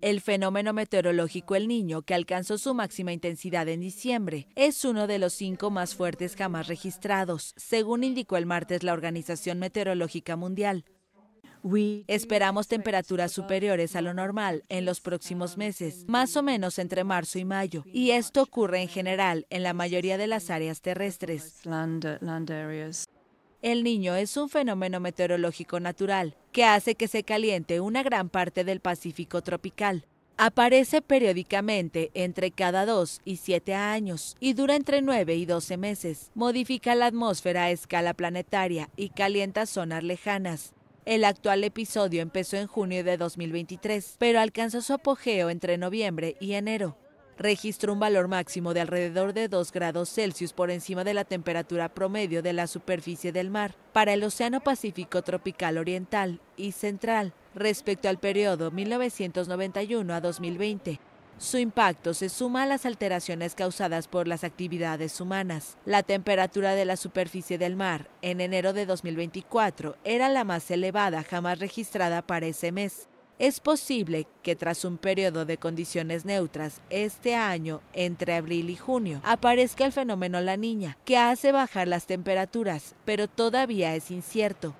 El fenómeno meteorológico El Niño, que alcanzó su máxima intensidad en diciembre, es uno de los cinco más fuertes jamás registrados, según indicó el martes la Organización Meteorológica Mundial. Esperamos temperaturas superiores a lo normal en los próximos meses, más o menos entre marzo y mayo, y esto ocurre en general en la mayoría de las áreas terrestres. El niño es un fenómeno meteorológico natural que hace que se caliente una gran parte del Pacífico tropical. Aparece periódicamente entre cada 2 y 7 años y dura entre 9 y 12 meses. Modifica la atmósfera a escala planetaria y calienta zonas lejanas. El actual episodio empezó en junio de 2023, pero alcanzó su apogeo entre noviembre y enero registró un valor máximo de alrededor de 2 grados Celsius por encima de la temperatura promedio de la superficie del mar para el Océano Pacífico Tropical Oriental y Central respecto al periodo 1991 a 2020. Su impacto se suma a las alteraciones causadas por las actividades humanas. La temperatura de la superficie del mar en enero de 2024 era la más elevada jamás registrada para ese mes. Es posible que tras un periodo de condiciones neutras este año, entre abril y junio, aparezca el fenómeno La Niña, que hace bajar las temperaturas, pero todavía es incierto.